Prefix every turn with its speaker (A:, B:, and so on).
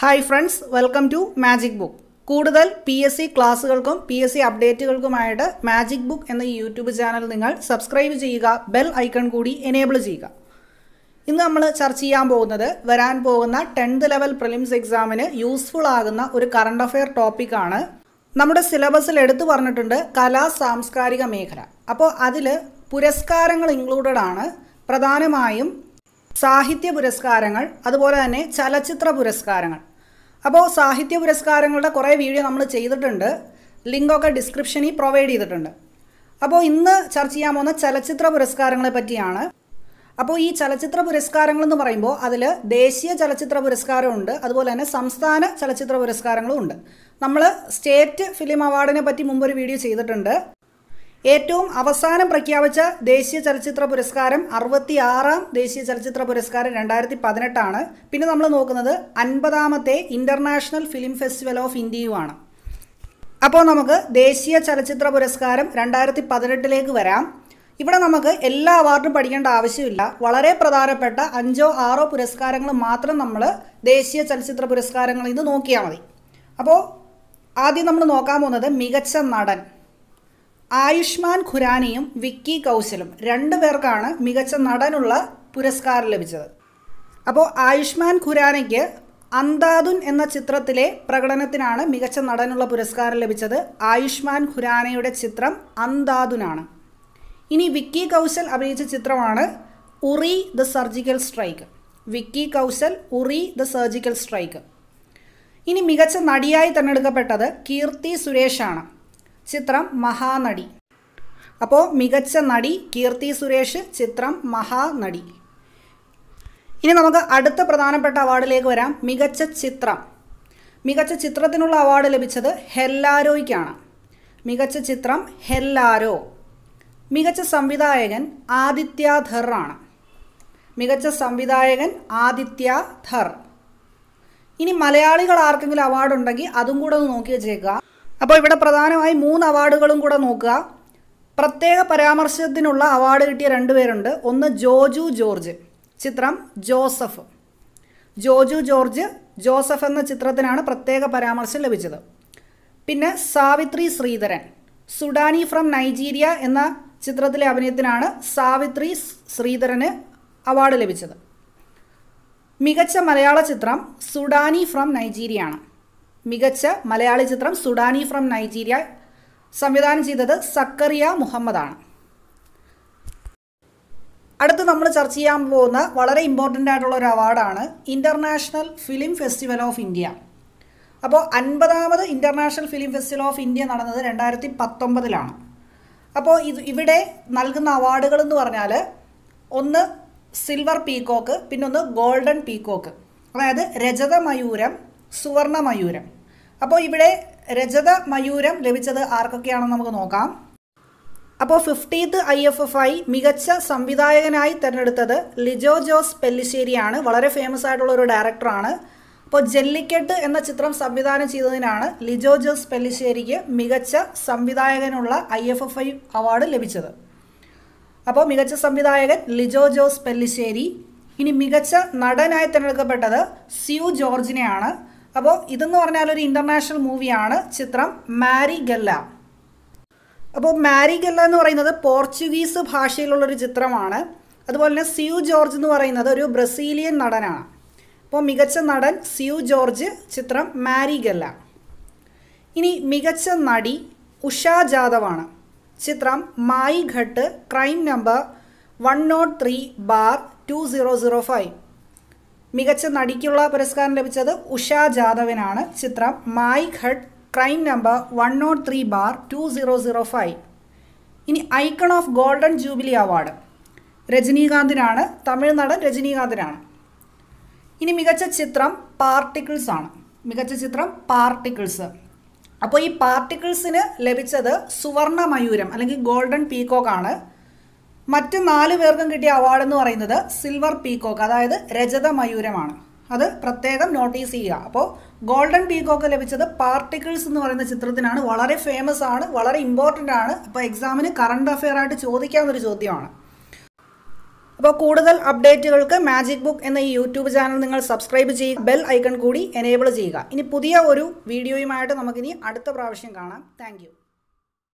A: hi friends welcome to magic book കൂടുതൽ P S C ക്ലാസ്സുകൾക്കും P S C അപ്ഡേറ്റുകൾക്കുമായിട്ട് magic book എന്ന YouTube channel നിങ്ങൾ subscribe ചെയ്യുക ബെൽ ഐക്കൺ കൂടി എനേബിൾ ചെയ്യുക ഇന്ന് നമ്മൾ ചർച്ച ചെയ്യാൻ പോകുന്നത് വരാൻ പോകുന്ന ടെൻത്ത് ലെവൽ പ്രിലിംസ് എക്സാമിന് യൂസ്ഫുൾ ആകുന്ന ഒരു കറണ്ട് അഫെയർ ടോപ്പിക്കാണ് നമ്മുടെ സിലബസിൽ എടുത്തു പറഞ്ഞിട്ടുണ്ട് കലാ സാംസ്കാരിക മേഖല അപ്പോൾ അതിൽ പുരസ്കാരങ്ങൾ ഇൻക്ലൂഡഡ് ആണ് പ്രധാനമായും സാഹിത്യ പുരസ്കാരങ്ങൾ അതുപോലെ തന്നെ ചലച്ചിത്ര പുരസ്കാരങ്ങൾ അപ്പോൾ സാഹിത്യ പുരസ്കാരങ്ങളുടെ കുറേ വീഡിയോ നമ്മൾ ചെയ്തിട്ടുണ്ട് ലിങ്കൊക്കെ ഡിസ്ക്രിപ്ഷനിൽ പ്രൊവൈഡ് ചെയ്തിട്ടുണ്ട് അപ്പോൾ ഇന്ന് ചർച്ച ചെയ്യാൻ പോകുന്ന ചലച്ചിത്ര പുരസ്കാരങ്ങളെ പറ്റിയാണ് അപ്പോൾ ഈ ചലച്ചിത്ര പുരസ്കാരങ്ങൾ എന്ന് പറയുമ്പോൾ അതിൽ ദേശീയ ചലച്ചിത്ര പുരസ്കാരമുണ്ട് അതുപോലെ തന്നെ സംസ്ഥാന ചലച്ചിത്ര പുരസ്കാരങ്ങളും ഉണ്ട് നമ്മൾ സ്റ്റേറ്റ് ഫിലിം അവാർഡിനെ പറ്റി മുമ്പൊരു വീഡിയോ ചെയ്തിട്ടുണ്ട് ഏറ്റവും അവസാനം പ്രഖ്യാപിച്ച ദേശീയ ചലച്ചിത്ര പുരസ്കാരം അറുപത്തിയാറാം ദേശീയ ചലച്ചിത്ര പുരസ്കാരം രണ്ടായിരത്തി പതിനെട്ടാണ് പിന്നെ നമ്മൾ നോക്കുന്നത് അൻപതാമത്തെ ഇൻ്റർനാഷണൽ ഫിലിം ഫെസ്റ്റിവൽ ഓഫ് ഇന്ത്യയുമാണ് അപ്പോൾ നമുക്ക് ദേശീയ ചലച്ചിത്ര പുരസ്കാരം രണ്ടായിരത്തി പതിനെട്ടിലേക്ക് വരാം ഇവിടെ നമുക്ക് എല്ലാ അവാർഡും പഠിക്കേണ്ട ആവശ്യമില്ല വളരെ പ്രധാനപ്പെട്ട അഞ്ചോ ആറോ പുരസ്കാരങ്ങൾ മാത്രം നമ്മൾ ദേശീയ ചലച്ചിത്ര പുരസ്കാരങ്ങളിൽ നിന്ന് നോക്കിയാൽ മതി അപ്പോൾ ആദ്യം നമ്മൾ നോക്കാൻ പോകുന്നത് മികച്ച നടൻ ആയുഷ്മാൻ ഖുരാനയും വിക്കി കൗശലും രണ്ടു പേർക്കാണ് മികച്ച നടനുള്ള പുരസ്കാരം ലഭിച്ചത് അപ്പോൾ ആയുഷ്മാൻ ഖുരാനയ്ക്ക് അന്താദുൻ എന്ന ചിത്രത്തിലെ പ്രകടനത്തിനാണ് മികച്ച നടനുള്ള പുരസ്കാരം ലഭിച്ചത് ആയുഷ്മാൻ ഖുരാനയുടെ ചിത്രം അന്താദുനാണ് ഇനി വിക്കി കൗശൽ അഭിനയിച്ച ചിത്രമാണ് Uri the surgical strike Vicky Kaushal Uri the surgical strike ഇനി മികച്ച നടിയായി തിരഞ്ഞെടുക്കപ്പെട്ടത് കീർത്തി സുരേഷാണ് ചിത്രം മഹാനടി അപ്പോൾ മികച്ച നടി കീർത്തി സുരേഷ് ചിത്രം മഹാനടി ഇനി നമുക്ക് അടുത്ത പ്രധാനപ്പെട്ട അവാർഡിലേക്ക് വരാം മികച്ച ചിത്രം മികച്ച ചിത്രത്തിനുള്ള അവാർഡ് ലഭിച്ചത് ഹെല്ലാരോയ്ക്കാണ് മികച്ച ചിത്രം ഹെല്ലാരോ മികച്ച സംവിധായകൻ ആദിത്യ ധർ ആണ് മികച്ച സംവിധായകൻ ആദിത്യ ധർ ഇനി മലയാളികൾ ആർക്കെങ്കിലും അവാർഡ് ഉണ്ടെങ്കിൽ അതും കൂടെ ഒന്ന് നോക്കി വെച്ചേക്കുക അപ്പോൾ ഇവിടെ പ്രധാനമായി മൂന്ന് അവാർഡുകളും കൂടെ നോക്കുക പ്രത്യേക പരാമർശത്തിനുള്ള അവാർഡ് കിട്ടിയ രണ്ട് പേരുണ്ട് ഒന്ന് ജോജു ജോർജ് ചിത്രം ജോസഫ് ജോജു ജോർജ് ജോസഫ് എന്ന ചിത്രത്തിനാണ് പ്രത്യേക പരാമർശം ലഭിച്ചത് പിന്നെ സാവിത്രി ശ്രീധരൻ സുഡാനി ഫ്രം നൈജീരിയ എന്ന ചിത്രത്തിലെ അഭിനയത്തിനാണ് സാവിത്രി ശ്രീധരന് അവാർഡ് ലഭിച്ചത് മികച്ച മലയാള ചിത്രം സുഡാനി ഫ്രം നൈജീരിയ ആണ് മികച്ച മലയാളി ചിത്രം സുഡാനി ഫ്രം നൈജീരിയ സംവിധാനം ചെയ്തത് സക്കറിയ മുഹമ്മദാണ് അടുത്ത് നമ്മൾ ചർച്ച ചെയ്യാൻ പോകുന്ന വളരെ ഇമ്പോർട്ടൻ്റ് ആയിട്ടുള്ള ഒരു അവാർഡാണ് international film festival of India അപ്പോൾ അൻപതാമത് international film festival of India നടന്നത് രണ്ടായിരത്തി പത്തൊമ്പതിലാണ് അപ്പോൾ ഇത് ഇവിടെ നൽകുന്ന അവാർഡുകൾ എന്ന് പറഞ്ഞാൽ ഒന്ന് സിൽവർ പീക്കോക്ക് പിന്നൊന്ന് ഗോൾഡൻ പീക്കോക്ക് അതായത് രജത മയൂരം സുവർണ മയൂരം അപ്പോൾ ഇവിടെ രജത മയൂരം ലഭിച്ചത് ആർക്കൊക്കെയാണെന്ന് നമുക്ക് നോക്കാം അപ്പോൾ fiftieth I F F I മികച്ച സംവിധായകനായി തിരഞ്ഞെടുത്തത് ലിജോ ജോസ് പെല്ലിശ്ശേരിയാണ് വളരെ ഫേമസ് ആയിട്ടുള്ള ഒരു ഡയറക്ടറാണ് അപ്പോൾ ജെല്ലിക്കെട്ട് എന്ന ചിത്രം സംവിധാനം ചെയ്തതിനാണ് ലിജോ ജോസ് പെല്ലിശ്ശേരിക്ക് മികച്ച സംവിധായകനുള്ള I F F I award ലഭിച്ചത് അപ്പോൾ മികച്ച സംവിധായകൻ ലിജോ ജോസ് പെല്ലിശ്ശേരി ഇനി മികച്ച നടനായി തിരഞ്ഞെടുക്കപ്പെട്ടത് സ്യു ജോർജിനെയാണ് അപ്പോൾ ഇതെന്ന് പറഞ്ഞാൽ ഒരു ഇൻ്റർനാഷണൽ മൂവിയാണ് ചിത്രം മാരി ഗല്ല അപ്പോൾ മാരി ഗല്ല എന്ന് പറയുന്നത് പോർച്ചുഗീസ് ഭാഷയിലുള്ളൊരു ചിത്രമാണ് അതുപോലെ തന്നെ സിയു ജോർജ് എന്ന് പറയുന്നത് ഒരു ബ്രസീലിയൻ നടനാണ് അപ്പോൾ മികച്ച നടൻ സിയു ജോർജ് ചിത്രം മാരി ഗല്ല ഇനി മികച്ച നടി ഉഷ ജാദവാണ് ചിത്രം Mai Ghat crime number one nought three bar two zero zero five മികച്ച നടിക്കുള്ള പുരസ്കാരം ലഭിച്ചത് ഉഷ ജാദവിനാണ് ചിത്രം Mai Ghat crime number one nought three bar two zero zero five ഇനി icon of golden jubilee award രജനീകാന്തിനാണ് തമിഴ് നടൻ രജനീകാന്തിനാണ് ഇനി മികച്ച ചിത്രം പാർട്ടിക്കിൾസ് ആണ് മികച്ച ചിത്രം പാർട്ടിക്കിൾസ് അപ്പോൾ ഈ പാർട്ടിക്കിൾസിന് ലഭിച്ചത് സുവർണ മയൂരം അല്ലെങ്കിൽ ഗോൾഡൻ പീകോക്കാണ് മറ്റ് നാല് പേർക്കും കിട്ടിയ അവാർഡ് എന്ന് പറയുന്നത് സിൽവർ പീകോക്ക് അതായത് രജത മയൂരമാണ് അത് പ്രത്യേകം നോട്ടീസ് ചെയ്യുക അപ്പോൾ ഗോൾഡൻ പീകോക്ക് ലഭിച്ചത് പാർട്ടിക്കിൾസ് എന്ന് പറയുന്ന ചിത്രത്തിനാണ് വളരെ ഫേമസ് ആണ് വളരെ ഇമ്പോർട്ടൻ്റ് ആണ് അപ്പോൾ എക്സാമിന് കറണ്ട് അഫെയർ ആയിട്ട് ചോദിക്കാവുന്നൊരു ചോദ്യമാണ് അപ്പോൾ കൂടുതൽ അപ്ഡേറ്റുകൾക്ക് മാജിക് ബുക്ക് എന്ന ഈ യൂട്യൂബ് ചാനൽ നിങ്ങൾ സബ്സ്ക്രൈബ് ചെയ്യുക ബെൽ ഐക്കൺ കൂടി എനേബിൾ ചെയ്യുക ഇനി പുതിയ ഒരു വീഡിയോയുമായിട്ട് നമുക്കിനി അടുത്ത പ്രാവശ്യം കാണാം താങ്ക്